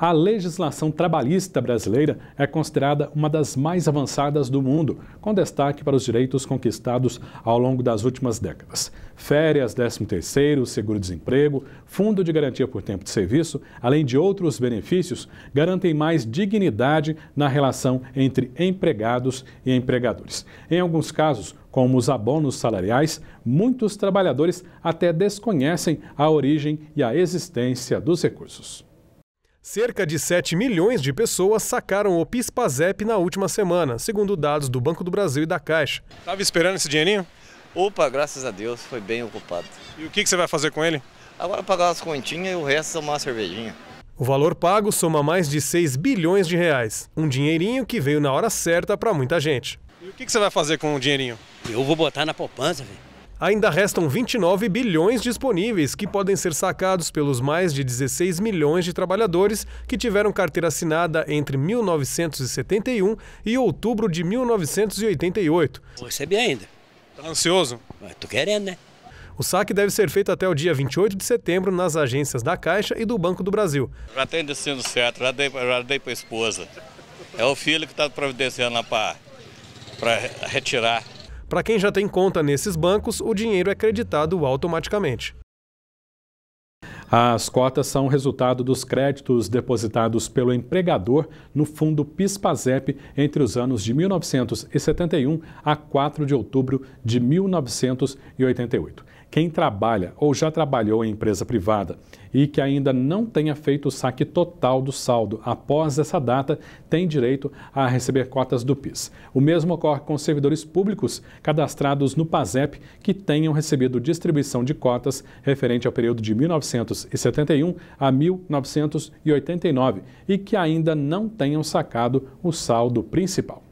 A legislação trabalhista brasileira é considerada uma das mais avançadas do mundo, com destaque para os direitos conquistados ao longo das últimas décadas. Férias, 13º, seguro-desemprego, fundo de garantia por tempo de serviço, além de outros benefícios, garantem mais dignidade na relação entre empregados e empregadores. Em alguns casos, como os abonos salariais, muitos trabalhadores até desconhecem a origem e a existência dos recursos. Cerca de 7 milhões de pessoas sacaram o PIS/PASEP na última semana, segundo dados do Banco do Brasil e da Caixa. Tava esperando esse dinheirinho? Opa, graças a Deus, foi bem ocupado. E o que, você vai fazer com ele? Agora pagar as continhas e o resto tomar uma cervejinha. O valor pago soma mais de 6 bilhões de reais, um dinheirinho que veio na hora certa para muita gente. E o que, que você vai fazer com o dinheirinho? Eu vou botar na poupança, velho. Ainda restam 29 bilhões disponíveis que podem ser sacados pelos mais de 16 milhões de trabalhadores que tiveram carteira assinada entre 1971 e outubro de 1988. Vou receber ainda. Tá ansioso? Mas tô querendo, né? O saque deve ser feito até o dia 28 de setembro nas agências da Caixa e do Banco do Brasil. Já tem destino certo, já dei, já dei para a esposa. É o filho que está providenciando para retirar. Para quem já tem conta nesses bancos, o dinheiro é creditado automaticamente. As cotas são resultado dos créditos depositados pelo empregador no fundo Pispazep entre os anos de 1971 a 4 de outubro de 1988. Quem trabalha ou já trabalhou em empresa privada e que ainda não tenha feito o saque total do saldo após essa data tem direito a receber cotas do PIS. O mesmo ocorre com servidores públicos cadastrados no PASEP que tenham recebido distribuição de cotas referente ao período de 1971 a 1989 e que ainda não tenham sacado o saldo principal.